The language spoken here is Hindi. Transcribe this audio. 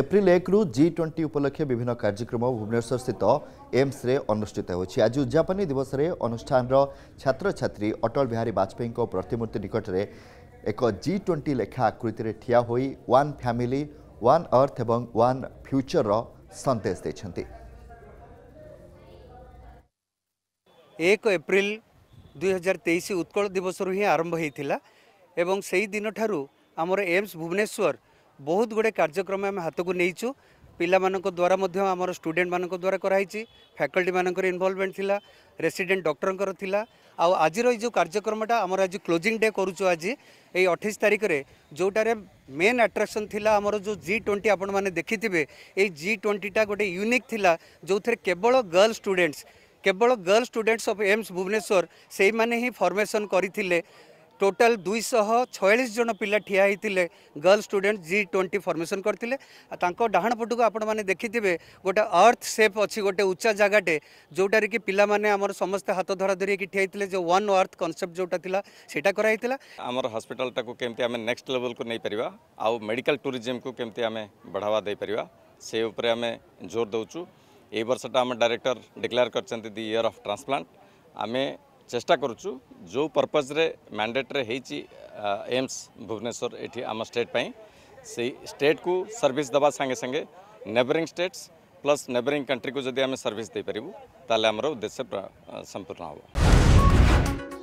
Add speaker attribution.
Speaker 1: এপ্রিল একরু জি টোয়েন্টি উপলক্ষে বিভিন্ন কার্যক্রম ভুবনেশ্বরস্থিত এমসে অনুষ্ঠিত হয়েছে আজ উদযাপনী দিবসে অনুষ্ঠানর ছাত্রছাত্রী অটল বিহারী বাজপেয়ী প্রতিমূর্তি নিকটরে এক জি টোয়েন্টি লেখা আকৃতির ঠিয়া হয়ে ওয়ান ফ্যামিলি ওয়ান আর্থ এবং ওয়ান ফ্যুচরর সন্দেশ দিয়েছেন
Speaker 2: এক এপ্রিল দুই হাজার তেইশ উৎকল দিবসর হি আরম্ভ হয়েছিল এবং সেই দিনঠার আমার এমস ভুবনেশ্বর ବହୁତ ଗୁଡ଼ିଏ କାର୍ଯ୍ୟକ୍ରମ ଆମେ ହାତକୁ ନେଇଛୁ ପିଲାମାନଙ୍କ ଦ୍ୱାରା ମଧ୍ୟ ଆମର ଷ୍ଟୁଡେଣ୍ଟମାନଙ୍କ ଦ୍ୱାରା କରାହେଇଛି ଫ୍ୟାକଲ୍ଟିମାନଙ୍କର ଇନଭଲ୍ଭମେଣ୍ଟ ଥିଲା ରେସିଡେଣ୍ଟ ଡକ୍ଟରଙ୍କର ଥିଲା ଆଉ ଆଜିର ଏଇ ଯେଉଁ କାର୍ଯ୍ୟକ୍ରମଟା ଆମର ଆଜି କ୍ଲୋଜିଂ ଡେ କରୁଛୁ ଆଜି ଏଇ ଅଠେଇଶ ତାରିଖରେ ଯେଉଁଟାରେ ମେନ୍ ଆଟ୍ରାକ୍ସନ୍ ଥିଲା ଆମର ଯେଉଁ ଜି ଟ୍ୱେଣ୍ଟି ଆପଣମାନେ ଦେଖିଥିବେ ଏଇ ଜି ଟ୍ୱେଣ୍ଟିଟା ଗୋଟେ ୟୁନିକ୍ ଥିଲା ଯେଉଁଥିରେ କେବଳ ଗର୍ଲ ଷ୍ଟୁଡେଣ୍ଟସ୍ କେବଳ girl students of AIIMS Bhubaneswar ସେଇମାନେ ହିଁ ଫର୍ମେସନ୍ କରିଥିଲେ टोटाल दुईश छयास जन पिला ठिया गर्ल स्टूडेंट जी ट्वेंटी फर्मेसन करते डाण पटु को आपड़ मैंने देखिथे गोटे अर्थ सेप अच्छी गोटे उच्चा जगटे जोटार कि पाने समस्ते हाथ धरा धरी ठिया होते वन अर्थ कनसेप्ट जोटा था सीटा कराई
Speaker 3: आम हस्पिटाल केमती आम नेक्स्ट लेवल को नहीं पार्बा आउ मेडिकल टूरीजम को केमती आम बढ़ावा देपर से आम जोर दौ वर्षटा आम डायरेक्टर डिक्लेयर कर दि इयर अफ ट्रांसप्लांट आम चेस्टा करूँ जो पर्पज्रे मैंडेट्रे एम्स भुवनेश्वर ये आम स्टेट से स्टेट को सर्विस दबा सांगे सांगे neighbouring states plus neighbouring country को जदि आम सर्विस दे पारू तेल आमर उद्देश्य संपूर्ण हाँ